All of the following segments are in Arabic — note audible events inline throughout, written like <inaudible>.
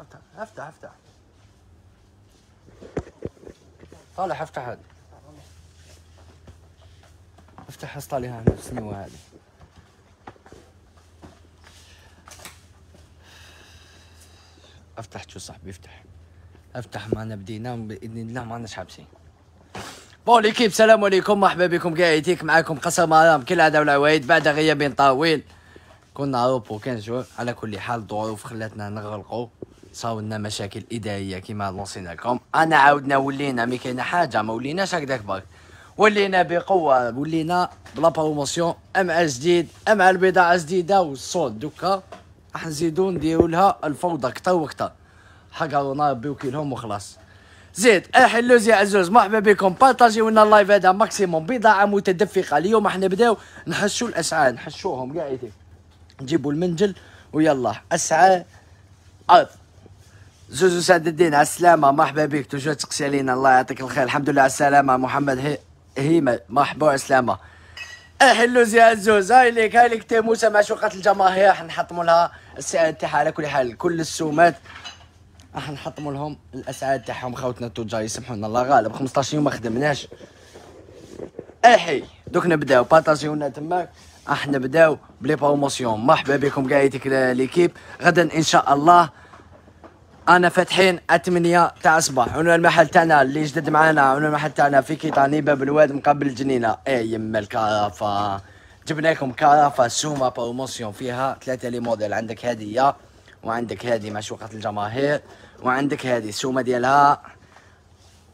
افتح افتح افتح طالع افتح هذا افتح اسطى لها هذه وهذه افتح شو صاحبي افتح افتح معنا بدينا باذن الله معنا حابسين بون ليكيب السلام عليكم مرحبا بكم قاعدتك معاكم قسم مرام كل هذا والعوايد بعد غياب طويل كنا روبو كان جو على كل حال الظروف خلاتنا نغلقو صاولنا مشاكل اداريه كما لونسينا لكم انا عاودنا ولينا مي كاينه حاجه ما وليناش هكذاك برك ولينا بقوه ولينا بلا بروموسيون ال جديد ال البضاعه جديده والصوت دوكا راح نزيدو نديرو لها الفوضى كتر وكتر حقرونا ربي وكيلهم وخلاص زيد احلوز يا عزوز مرحبا بكم بارطاجيو لنا اللايف هذا ماكسيموم بضاعه متدفقه اليوم احنا نبداو نحشو الاسعار نحشوهم قاعدين نجيبوا المنجل ويلا اسعار ارض زوزو سعد الدين على السلامة مرحبا بك توجور علينا الله يعطيك الخير الحمد لله على السلامة محمد هي... هيما مرحبا السلامه احلو أه، يا زوز هاي ليك هاي ليك تيموسه مع شوقه الجماهير راح نحطموا لها السعر تاعها على كل حال كل السومات راح نحطموا لهم الاسعار تاعهم خوتنا التجار يسمحونا الله غالب 15 يوم ما خدمناش احي أه، دوك نبداو بارطاجيونا تماك راح نبداو بلي بروموسيون مرحبا بكم قاعدتك ليكيب غدا ان شاء الله انا فاتحين الثمانية تاع الصباح عنوان المحل تاعنا اللي جدد معانا عنوان المحل تاعنا في كيطاني باب الواد مقابل الجنينه اي يما الكرافه جبنا لكم كرافه سوما بروموسيون فيها ثلاثه لي موديل عندك هديه وعندك هذه معشوقة الجماهير وعندك هذه سوما ديالها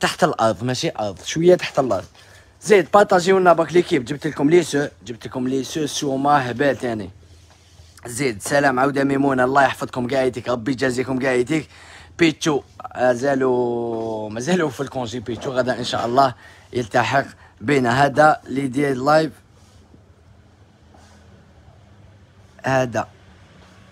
تحت الأرض ماشي أرض شوية تحت الأرض زيد بارطاجيونا باك ليكيب جبت لكم ليسو جبت لكم ليسو سومة هبال تاني زيد سلام عوده ميمونه الله يحفظكم قايتك ربي يجازيكم قايتك بيتشو مازالوا مازالوا في الكونجي بيتشو غدا ان شاء الله يلتحق بينا هذا لي ديال لايف هذا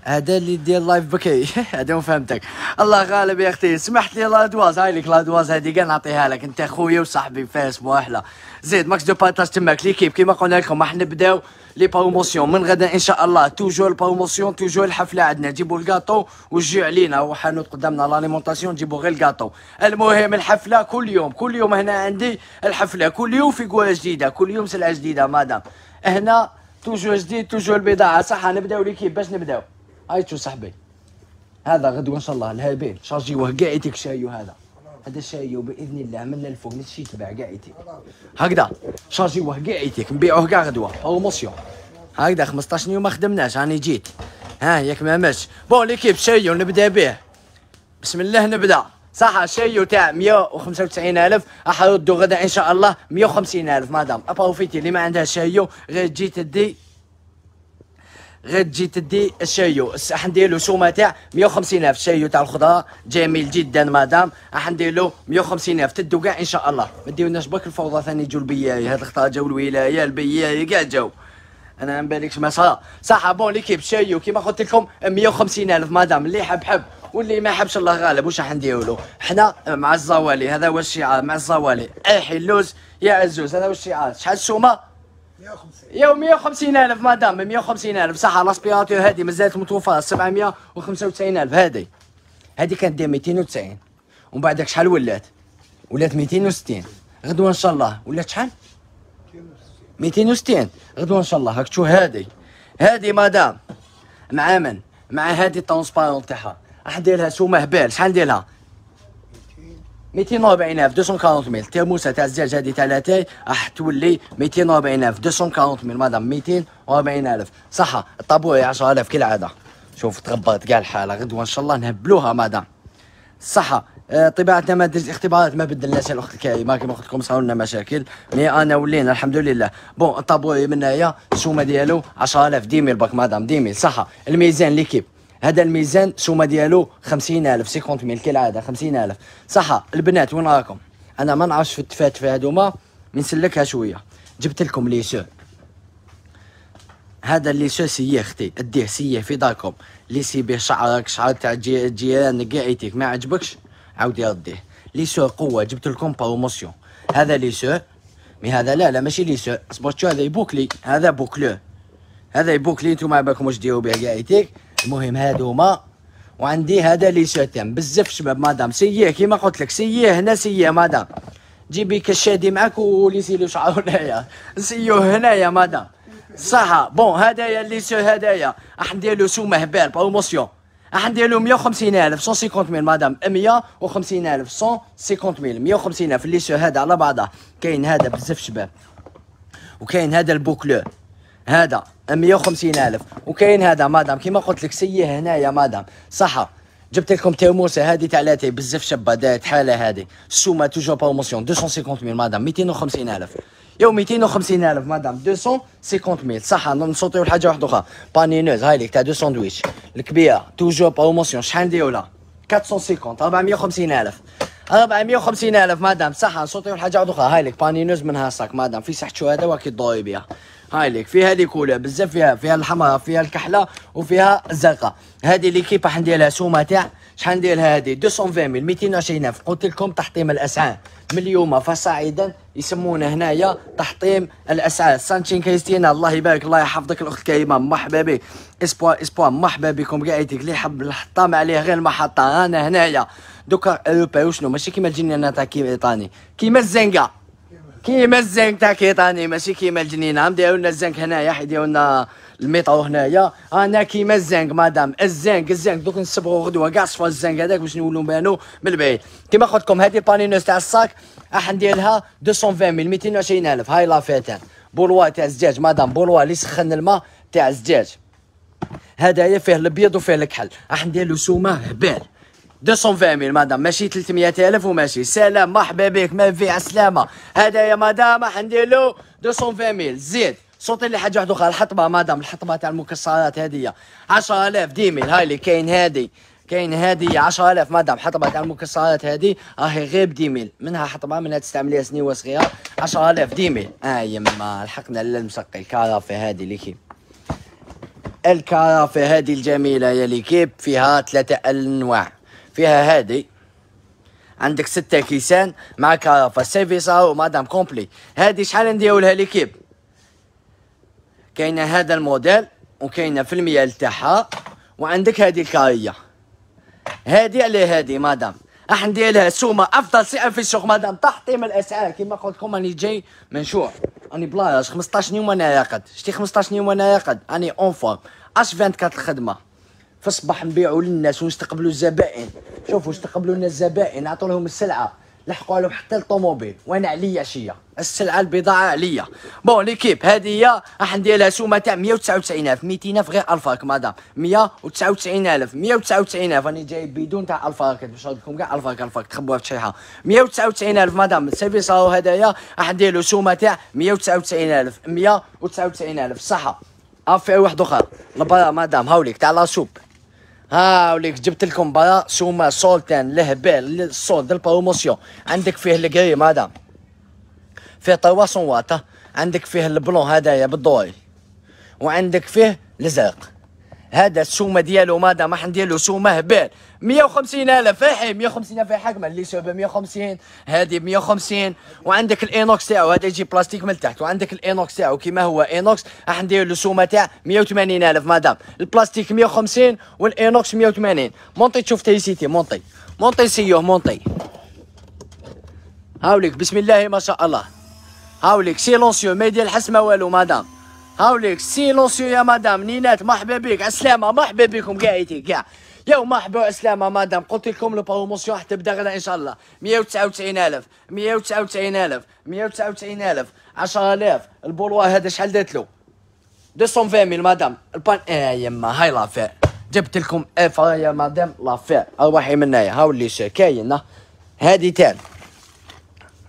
هذا اللي ديال لايف بكي <laughs> هذا فهمتك الله غالب يا اختي سمحت لي لادواز هاي لك لادواز هذه كاع نعطيها لك انت خويا وصاحبي فاس احلى زيد ماكس دو باتاج تماك ليكيب كيما قلنا لكم راح نبداو لي بروموسيون من غدا ان شاء الله توجور البروموسيون توجور الحفله عندنا جيبوا الكاطو وجيو علينا وحانوت قدامنا لاليمونطاسيون جيبوا غير الكاطو المهم الحفله كل يوم كل يوم هنا عندي الحفله كل يوم في قوه جديده كل يوم سلعه جديده مادام هنا توجور جديد توجور البضاعه صح نبداو ليكيب باش نبداو ايتو صاحبي هذا غدوه ان شاء الله الهابيل شارجيوه كاع يتيك شايو هذا هذا شايو باذن الله من الفوق نتشي يتباع كاع يتيك هكذا شارجيوه كاع يتيك نبيعوه كاع غدوه بروموسيون هكذا 15 يوم ما خدمناش راني جيت ها ياك ما مش بون ليكيب شايو نبدا به بسم الله نبدا صح شايو تاع 195000 راح غدا ان شاء الله 150000 مدام ابروفيتي اللي ما عندها شايو غير تجي تدي غير تجي تدي الشايو راح نديرلو شومه تاع 150000 الف تاع الخضره جميل جدا مدام راح نديرلو له الف تدو كاع ان شاء الله ما ديرولناش برك الفوضى ثاني جو البياي هاد الخطا جاو الولايه البياي كاع جاو انا ما بالكش ما صرا صح بون ليكيب شايو كيما قلت لكم 150000 الف مدام اللي حب حب واللي ما حبش الله غالب واش راح نديروا له حنا مع الزوالي هذا هو الشعار مع الزوالي اي حلوز يا عزوز هذا هو الشعار شحال الشومة 150 الف 150000 مدام 150000 صح لاسبيراتور هذه مازالت متوفره 795000 هذه هذه كانت دير 290 ومن داك شحال ولات ولات 260 غدوه ان شاء الله ولات شحال 260 غدوه ان شاء الله هاك تشوف هذه هذه مدام مع من مع هذه الترونسبارون تاعها راح نديرها سومه هبال شحال لها 240000 240000 تيرموسه تاع الزجاج هذه تاع راح تولي 240000 240000 مدام 240000 صح الطابوي 10000 كالعاده شوف تغبرت كاع الحاله غدوه ان شاء الله نهبلوها مدام صح آه، طباعه نماذج الاختبارات ما بدلناش الاخت الكريمه كيما قلت لكم صاروا لنا مشاكل مي انا ولينا الحمد لله بون الطابوي من هنايا السومه ديالو 10000 ديميل برك مدام ديميل صح الميزان ليكيب هذا الميزان سومه ديالو 50000 50 ميل كالعاده 50000 صح البنات وين راكم انا ما نعرفش في في هذوما منسلكها شويه جبت لكم لي سو هذا اللي سو سيه اختي اديه سيه في داركم لي سي به شعرك شعر تاع جيران كاع ما عجبكش عاودي رديه لي سو قوه جبت لكم بروموسيون هذا لي سو مي هذا لا لا ماشي لي سو سبورتشو هذا يبوكلي هذا بوكلو هذا يبوكلي نتوما على بالكم واش ديروا به كاع المهم ما وعندي هذا لي سوتيم بزاف شباب مدام سييه كيما قلت لك سييه هنا سييه مدام جيبي كشادي معاك وليسي له شعر هنايا نسيوه هنايا مدام صح بون هدايا لي سو هدايا راح ندير له سومه هبال بروموسيون راح ندير له 150000 150000 مدام 150000 150000 150000 لي سو هذا على بعضه كاين هذا بزاف شباب وكاين هذا البوكلو هذا 150000 وكاين هذا مدام كيما قلت لك سيه هنايا مدام صحه جبت لكم تيموسه هذه تاع لاتي بزاف شابه دات حاله هذه السومه توجور بروموسيون 250000 مدام 250000 يو 250000 مدام 250000 صح نصوتيو لحاجه واحده اخرى بانينوز هاي ليك تاع دو ساندويتش الكبيره توجور بروموسيون شحال نديرو لها 450 450000 450000 مدام صح نصوتيو لحاجه واحده اخرى هاي ليك بانينوز من هاساك مدام في صحتو هذا واكيد ضايبيه بيها هاي ليك فيها لي كولا بزاف فيها فيها الحمراء فيها الكحله وفيها الزرقاء هذه ليكيب راح ندير لها سومه تاع شحال ندير لها هذه 220000 220 الف قلت لكم تحطيم الاسعار من اليوم فصاعدا يسمونا هنايا تحطيم الاسعار سانشين كريستينا الله يبارك الله يحفظك الاخت كريمه مرحبا بك اسبوا اسبوا مرحبا بكم كاع اللي يحب الحطام عليه غير المحطه انا هنايا دوكا اوروبا وشنو ماشي كيما الجنينه تاع كيما الزنقه كيما الزنك تاع كيطاني ماشي كيما الجنينه هم لنا الزنك هنايا حيت لنا الميطرو هنايا انا كيما الزنك مدام الزنك الزنك دوك نصبغوا غدوه كاع صفا الزنك هذاك باش نولوا بانو من البعيد كيما قلت لكم هذه البانينوس تاع الصاك راح نديرها 220 220 الف هاي لافيتان بولوا تاع الزجاج مدام بولوا اللي سخن الماء تاع الزجاج هذايا فيه الابيض وفيه الكحل راح ندير له سومه هبال 220000 مدام ماشي 300 الف وماشي سلام مرحبا بك ما في عسلامه هذا يا مدام راح ندير له 220000 زيد صوتي لي حاجه واحده اخرى الحطبه مدام الحطبه تاع المكسرات هذه 10000 ديميل هاي اللي كاين هذه كاين هذه 10000 مدام حطبه تاع المكسرات هذه راهي غير بديميل منها حطبه منها تستعمليها سنيوه صغيره 10000 ديميل آه يما لحقنا للمسقي الكرافه هذه اللي كيما الكرافه هذه الجميله يا ليكيب فيها ثلاثه انواع فيها هذه عندك ستة كيسان مع كرافة سيفيسا ومادام كومبلي هذه شحال نديرولها ليكيب كاينه هذا الموديل وكاينه في الميال تاعها وعندك هذه الكاريه هذه على هذه مدام راح ندير لها سومه افضل سعر في السوق مدام تحطيم الاسعار كيما قلت لكم راني جاي منشور راني بلاص 15 يوم انا راقد شتي 15 يوم انا راقد راني اون فورم اش 24 الخدمه في الصباح نبيعوا للناس ونستقبلوا الزبائن شوفوا استقبلوا لنا الزبائن عطوا لهم السلعه لحقوا لهم حتى الطوموبيل وانا عليا عشيه السلعه البضاعه عليا بون ليكيب هذه هي راح نديرها سومه تاع 199000 200000 غير الفاك مدام 199000 199000 راني جايب بدون تاع الفاك باش نقول لكم كاع الفاك الفاك تخبوها في الشريحه 199000 مدام السيرفيس صاو هدايا راح ندير له سومه تاع 199000 199000 صحه افي واحد اخر البرا مدام هاوليك تاع لا سوب وليك جبت لكم برا سوما سولتان لهبال الصول ديال البروموسيون عندك فيه الكريم هذا فيه طواسون واتا عندك فيه البلون هدايا بالدوري وعندك فيه الزرق هذا السومه ديالو مادا ما حندير سومه هبال 150 الف فاحي 150 إيه، الف حجم اللي سوبه 150 هذه 150 وعندك الانوكس تاعو هذا يجي بلاستيك من تحت وعندك الانوكس تاعو كيما هو انوكس راح ندير له سومه تاع 180 الف مدام البلاستيك 150 والانوكس 180 مونطي تشوف سيتي مونطي مونطي سيوه مونطي هاوليك بسم الله ما شاء الله هاوليك سيلونسيو ما يدير الحسمه ما والو مدام هاوليك سيلونسيو يا مدام نينات مرحبا بك عسلامة مرحبا بكم قاعدين كاع يا مرحبا وعسلامة مدام قلت لكم البروموسيون تبدا غدا ان شاء الله 199000 199000 199000 10000 البولوا هذا شحال دات له 220000 مدام البان إيه يما هاي لافير جبت لكم اف يا مدام لافير ارواحي من هنايا اللي كاين هادي تال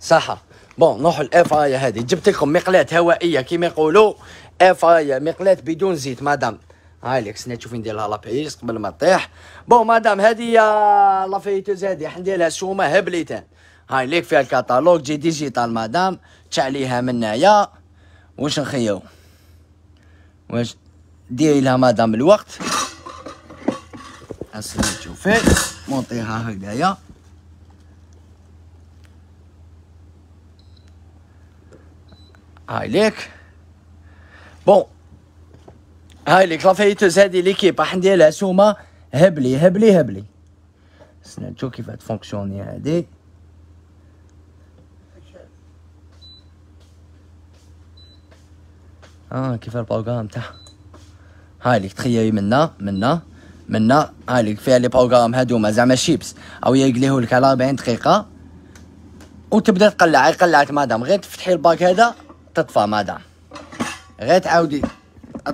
صح بون نروح الاف هاي هادي جبت لكم مقلاه هوائيه كيما يقولوا اي مقلاه بدون زيت مدام هاي لك سنا تشوفي ندير لابيس قبل ما تطيح بون مدام هذه لافيتوز هذه حندير لها سومه هبليتان هاي ليك فيها الكاتالوج جي ديجيتال مدام تشعليها من هنايا واش نخيو واش ديري لها مدام الوقت هسه تشوفي مونطيها هكايا هاي ليك بون هاي الكلافيتوز هذه ليكيب راح لها سوما هبلي هبلي هبلي سنا نشوف كيف تفونكسيوني هادي اه كيف البروغرام تاعها هاي اللي تخيري منا منا منا هاي اللي فيها لي بروغرام هادوما زعما شيبس او يقليهو لك على 40 دقيقه وتبدا تقلع قلعت مادام غير تفتحي الباك هذا تطفى مادام غير تعاودي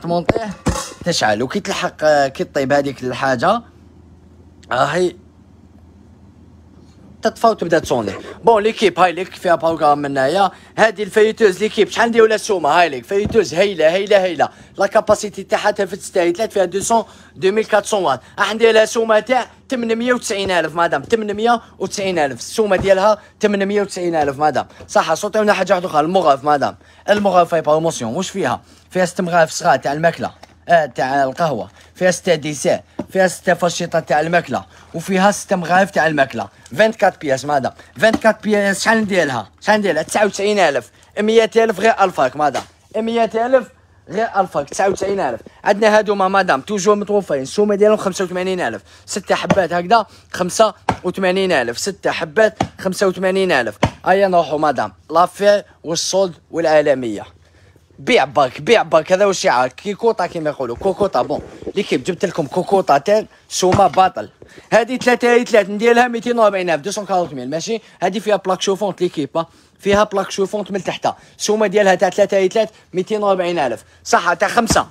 تمونطيه تشعل وكي تلحق كي طيب هذيك الحاجه راهي تتفاوت وتبدا تصوني بون ليكيب هاي ليك فيها بروغرام من هنايا هذه الفيتوز ليكيب شحال ولا السومه هاي ليك فيتوز هايله هايله هايله لا كاباسيتي تاعها تنفذ فيها 200 2400 واط راح لها سومه تاع 890000 مدام 890000 السومه ديالها 890000 مدام صح صوتيونا حاجه واحده اخرى المغرف مدام المغرف هاي بروموسيون واش فيها فيها ست مغارف صغار تاع الماكله آه تاع القهوه فيها ستة ديسير فيها ستة فاشيطة تاع الماكله وفيها ستة مغارف تاع الماكله 24 بياس ماذا 24 بياس شحال ندير لها شحال ندير لها 99000 100000 غير الفاك ماذا 100000 غير الفاك 99000 عندنا هادوما مدام توجور متوفرين السومه ديالهم 85000 ستة حبات هكذا 85000 ستة حبات 85000 أيا نروحو مدام لافير والصولد والعالميه بيع باك بيع باك هذا هو شعارك كيكوطا كيما يقولوا كوكوطا بون ليكيب جبت لكم كوكوطا تاع سوما باطل هذه ثلاثة هذه ثلاثة نديرها 240000 240000 ماشي هذه فيها بلاك شوفونت ليكيب فيها بلاك شوفونت من تحتها سوما ديالها تاع ثلاثة هذه ثلاثة 240000 صح تاع خمسة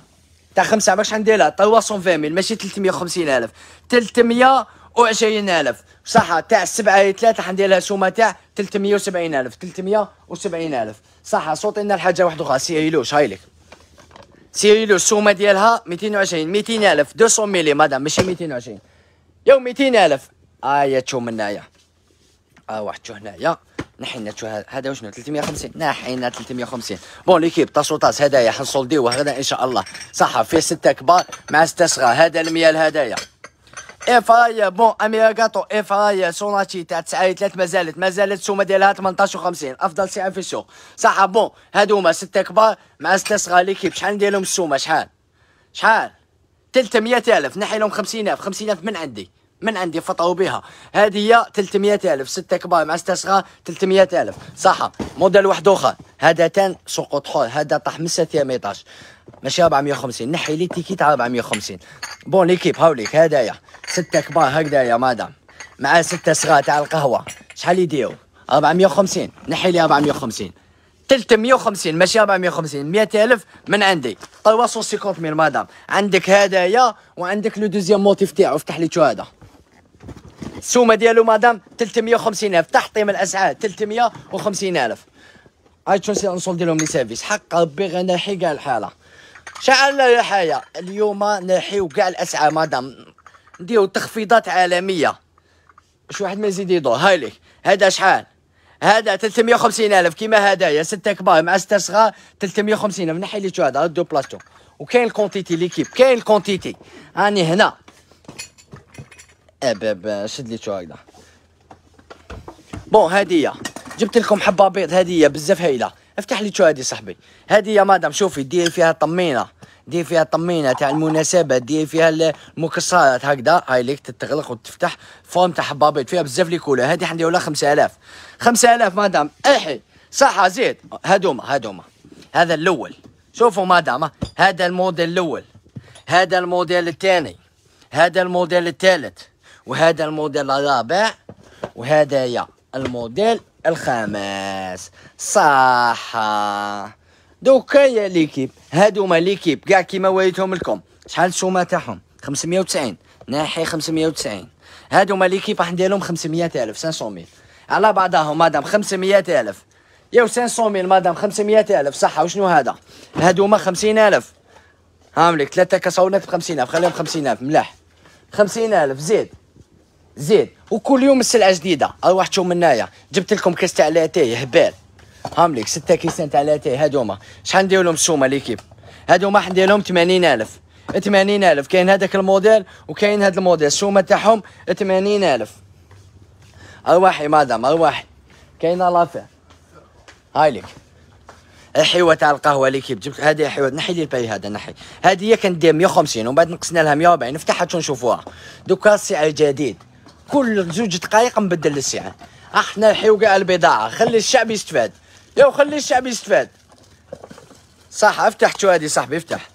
تاع خمسة باش نديرها 300 ماشي 350000 300 ألف صح تاع السبعة ثلاثة حندير لها سومة تاع ألف 370000 ألف صح لنا الحاجة واحدة أخرى سيريلوش هايلك سيريلوش السومة ديالها 220 ألف 200 ميلي مدام ماشي 220 يو 200000 هايا آه تشو من هنايا اه واحد تشو هنايا نحينا تشو هذا وشنو 350 نحينا 350 بون ليكيب طاس هدايا حنصول ديوه غدا ان شاء الله صح فيه سته كبار مع سته صغار هذا الميال هدايا ايفرايا بون اميريكاتو ايفرايا سوناتشي تاع 93 مازالت مازالت السومه ديالها 18 50 افضل سعر في السوق صح بون هادو هما سته كبار مع سته صغار ليكيب شحال ندير لهم السومه شحال شحال 300000 نحي لهم 50000 50000 من عندي من عندي فطروا بها هذه هي 300000 سته كبار مع سته صغار 300000 صح موديل واحد اخر هذا تان سقوط طحول هذا طاح من 18 ماشي 450 نحي لي تيكيت 450 بون ليكيب هاوليك هذايا ستة كبار هكذا يا مدام مع ستة صغار تاع القهوة شحال يديروا 450 نحي لي 450 350 ماشي 450 100000 من عندي 350 ميل مدام عندك هدايا وعندك لو دوزيام موتيف تاعو افتح لي شو هذا السومه ديالو مدام 350000 تحطيم الاسعار 350000 هاي شو سي انصول ديالهم لي سيرفيس حق ربي غير نحي كاع الحاله يا الحياه اليوم نحيو كاع الاسعار مدام نديرو تخفيضات عالميه باش واحد ما يزيد يدور هاي هذا شحال هذا 350 الف كيما هذايا سته كبار مع سته صغار 350 الف نحي لي هذا دو بلاستو وكاين الكونتيتي ليكيب كاين الكونتيتي راني هنا اباب شد لي هكذا بون هديه جبت لكم حبه بيض هديه بزاف هايله افتح لي هادي صاحبي هادي يا مادام شوفي ديري فيها طمينه دي فيها الطمينه تاع يعني المناسبه دي فيها المكسرات هكذا هاي ليك تتغلق وتفتح فوم تاع حبابيط فيها بزاف لي كولا هذه خمسة الاف 5000 5000 مدام احي صح زيد هادوما هادوما هذا الاول شوفوا مدام هذا الموديل الاول هذا الموديل الثاني هذا الموديل الثالث وهذا الموديل الرابع وهذا يا الموديل الخامس صح دوكا يا ليكيب هادوما ليكيب كاع كيما وريتهم لكم شحال السومه تاعهم 590 ناحي 590 هادوما ليكيب راح ندير لهم 500000 500000 على بعضهم مادام الف يا مدام مادام الف صح وشنو هذا هادوما الف هاملك ثلاثه كاسونات ب الف خليهم الف ملاح الف زيد زيد وكل يوم السلعه جديده اروح تشوف منايا جبت لكم كاس تاع لاتيه هبال هامليك ستة كيسان تاع لاتاي هادوما شحال ندير لهم السومه ليكيب هادوما حندير لهم 80000 80000 كاين هذاك الموديل وكاين هذا الموديل السومه تاعهم 80000 ارواحي مدام ارواحي كاينه لافير هاي ليك الحيوه تاع القهوه ليكيب جبت هذه حيوه نحي لي الباي هذا نحي هذه هي كانت دير 150 ومن بعد نقصنا لها 140 نفتحها نشوفوها دوكا السعر جديد كل زوج دقائق نبدل السعر احنا الحيوة كاع البضاعه خلي الشعب يستفاد يا وخلي الشعب يستفاد صح افتح شوادي صاحبي افتح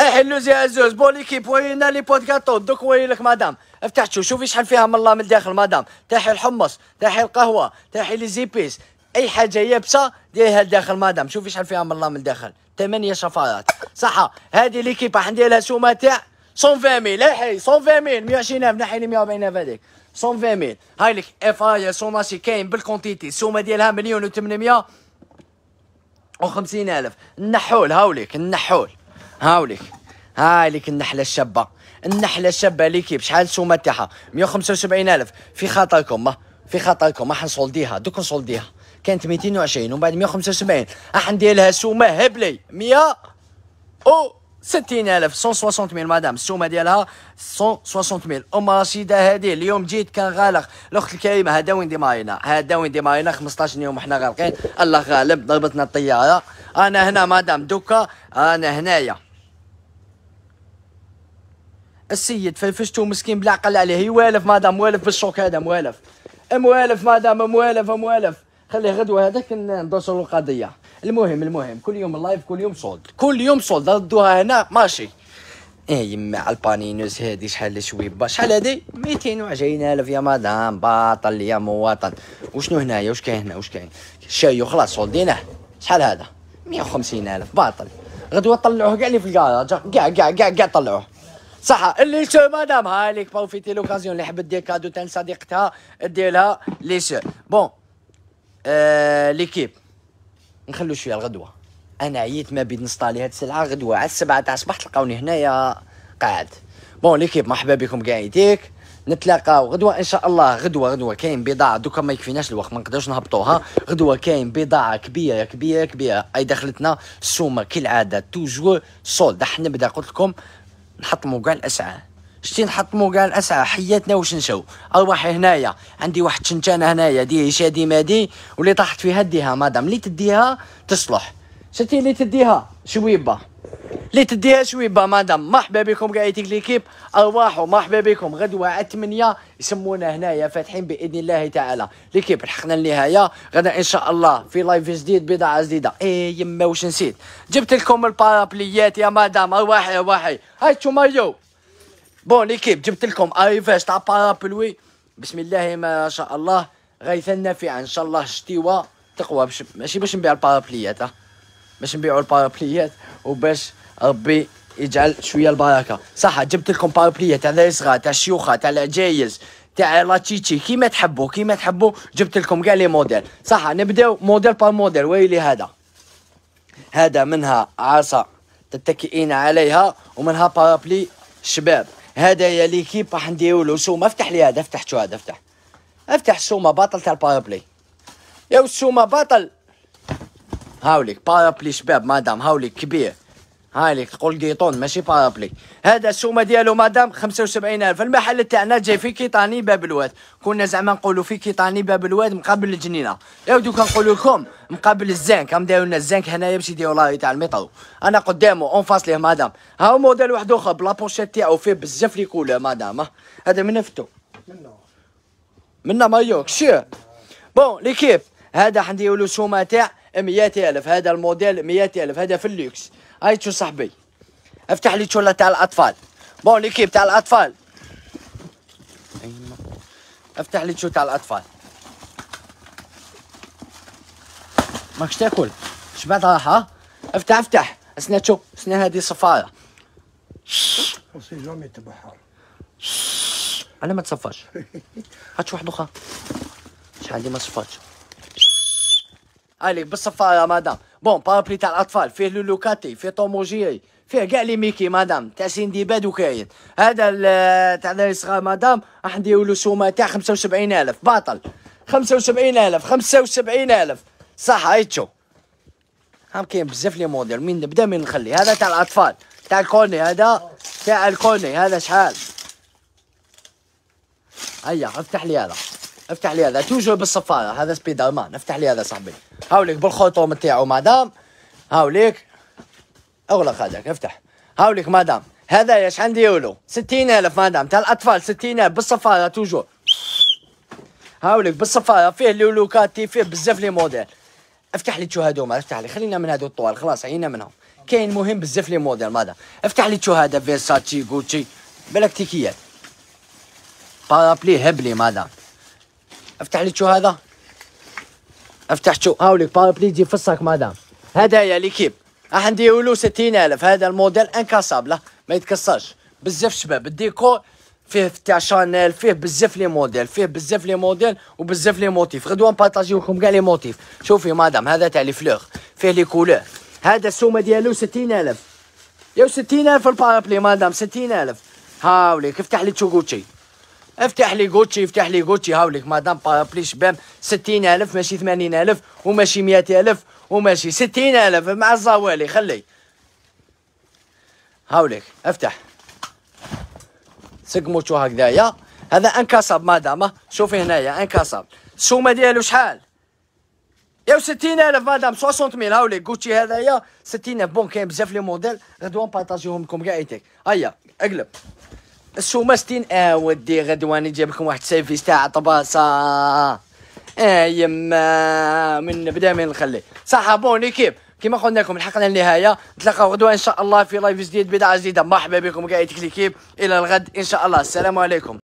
احلو زي عزوز بوليكيب وين لي بوت كاتو دوك ويلك مدام افتح شو شوفي شحال فيها من الله من الداخل مدام تاحي الحمص تاحي القهوه تاحي لي زيبيس اي حاجه يابسه ديرها لداخل مدام شوفي شحال فيها من الله من الداخل ثمانيه شفرات صح هذه ليكيب راح ندير لها سومه تاع 120 ميل احي 120 ميل 120 الف نحي لي 140000 الف هذيك 120000 هاي لك اف اي ماشي كاين بالكونتيتي السومه ديالها مليون و800 و50000 النحول هاوليك النحول هاوليك هاي لك النحله الشابه النحله الشابه ليكيب شحال السومه تاعها 175000 في خاطركم ما اه. في خاطركم ما اه، حنصولديها دوك نصولديها كانت 220 ومن بعد 175 راح ندير لها سومه هبلي 100 او 60000 160 ميل مدام السومه ديالها 160 ميل ام رشيده هذه اليوم جيت كان غالق الاخت الكريمه هذا وين ماينا هذا وين ماينا 15 يوم وحنا غالقين الله غالب ضربتنا الطياره انا هنا مدام دوكا انا هنايا السيد فرفشتو مسكين بلا عقل عليه يوالف مدام والف بالشوك هذا موالف موالف مدام موالف موالف خليه غدوه هذاك ندوسو القضيه المهم المهم كل يوم اللايف كل يوم سولد كل يوم سولد ردوها هنا ماشي ايه يما على البانينوس هادي شحال با شحال هادي 220 الف يا مدام باطل يا مواطن وشنو هنايا واش كاين هنا واش كاين شايو خلاص سولديناه شحال هذا 150 الف باطل غدوه طلعوه كاع اللي في الكاراج كاع كاع كاع كاع طلعوه صح اللي شو مدام هاليك بروفيتي لوكازيون اللي حبت دير كادو تاع صديقتها ديرها لها لي شو بون آه ليكيب نخلو شويه الغدوه انا عييت ما بين نصطالي هاد السلعه غدوه على السبعه تاع الصباح تلقاوني هنايا قاعد بون ليكيب مرحبا بكم قاعد يديك نتلاقاو غدوه ان شاء الله غدوه غدوه كاين بضاعه دوكا ما يكفيناش الوقت ما نقدرش نهبطوها غدوه كاين بضاعه كبيره كبيره كبيره اي دخلتنا السومه كالعاده توجور سولد حنا نبدا قلت لكم نحطمو كاع الاسعار شتي نحطمو كاع الاسعى حياتنا واش نشاو ارواحي هنايا عندي واحد شنتانه هنايا دي شادي مادي واللي طاحت فيها ديها مدام اللي تديها تصلح شتي اللي تديها شويبه اللي تديها شويبه مدام مرحبا بكم كاع ليكيب ارواحو مرحبا بكم غدوه على 8 يسمونا هنايا فاتحين باذن الله تعالى ليكيب لحقنا النهايه غدا ان شاء الله في لايف جديد بضاعه جديده اي يما واش نسيت جبت لكم البارابليات يا مدام ارواحي ارواحي هاي تشومايو بون ليكيب جبت لكم ايفاش تاع بارابلوي بسم الله ما شاء الله غيثا نافعا ان شاء الله شتيوا تقوى باش ماشي باش نبيع البارابليات آه. باش نبيعوا البارابليات وباش ربي يجعل شويه البركه صح جبت لكم بارابليات تاع الصغار تاع الشيوخه تاع العجايز تاع لا تشيتشي كيما تحبوا كيما تحبوا جبت لكم كاع لي موديل صح نبداو موديل بار موديل ويلي هذا هذا منها عصا تتكئين عليها ومنها بارابلي شباب هدايا ليكيب راح له سومه افتح لي هذا افتح شو هذا افتح افتح سومه باطل تاع البارابلي يا سومه باطل هاوليك بارابلي شباب مدام هاوليك كبير ها ليك تقول قيطون ماشي بارابلي هذا السومه ديالو مدام 75000 المحل تاعنا جاي في كيطاني باب الواد كنا زعما نقولوا في كيطاني باب الواد مقابل الجنينه يا ودي نقول لكم مقابل الزنك هم دايروا لنا الزنك هنايا باش يديروا لاي تاع الميطرو انا قدامه اون فاس ليه مدام ها هو موديل واحد اخر بلا بوشيت تاعو فيه بزاف لي كولور مدام هذا من فتو منا منا مايوك شير بون ليكيب هذا حنديروا له سومه تاع 100000 هذا الموديل 100000 هذا في اللوكس هاي شو صاحبي افتح لي تشولا تاع الاطفال بون ليكيب تاع الاطفال افتح لي تشو تاع الاطفال ماكش تاكل شبعت راحة افتح افتح اسنا تشو اسنا هذه صفارة وسي جامي تبحر انا ما تصفاش هاتش واحد اخرى شحال دي ما صفاتش الي بالصفاره يا مدام بون بارابلي تاع الاطفال فيه لولوكاتي فيه طوموجيري فيه كاع لي ميكي مدام تاع سنديباد باد وكاين هذا تاع الصغار مدام راح نديرو له سومه تاع 75000 باطل 75000 75000 صح هاي تشو هم كاين بزاف لي موديل من نبدا من نخلي هذا تاع الاطفال تاع الكوني هذا تاع الكوني هذا شحال هيا افتح لي هذا افتح لي هذا توجور بالصفاره هذا سبيدر مان افتح لي هذا صاحبي هاوليك بالخرطوم نتاعو مدام هاوليك اغلق هذاك افتح هاوليك مدام هذا يا شحال نديرولو ستين الف مدام تاع الاطفال ستين الف بالصفاره توجور هاوليك بالصفاره فيه كاتي فيه بزاف لي موديل افتح لي تشو هادوما افتح لي خلينا من هادو الطوال خلاص عينا منهم كاين مهم بزاف لي موديل مدام افتح لي تشو هذا فيرساتشي غوتشي بلاك تيكيات بارابلي هبلي مدام افتح لك شو هذا افتح شو هاوليك باور بليز يفصك مدام هدايا ليكيب عندي يولو 60000 هذا الموديل انكاسابل ما يتكسرش بزاف شباب الديكور فيه تاع شانيل فيه بزاف لي موديل فيه بزاف لي موديل وبزاف لي موتيف غدوه نبارطاجيو لكم كاع لي موتيف شوفي مدام هذا تاع لي فلوغ فيه لي كولور هذا السومه ديالو 60000 يا 60000 البارابلي مدام 60000 هاوليك افتح لي تشوكوتشي افتح لي جوتشي افتح لي جوتشي هاوليك مادام شباب ستين 60000 ماشي 80000 وماشي 100000 وماشي 60000 مع الزوالي خلي هاوليك افتح سقموتو هكذايا هذا انكسب مادام شوفي هنايا انكسب السومه ديالو شحال يا 60000 مدام 60000 هاوليك جوتشي هذايا 60000 بون كاين بزاف لي موديل غدوه نبارطاجيهم لكم كاع ايتيك هيا اقلب الشوماستين اه ودي غدواني جايب لكم واحد سيفيس تاع طباسه اه يما من نبدا من نخلي صح بون كيف كما قلنا لكم لحقنا النهايه نتلاقاو غدوه ان شاء الله في لايف جديد بدعه جديده مرحبا بكم كاع تكليكيب الى الغد ان شاء الله السلام عليكم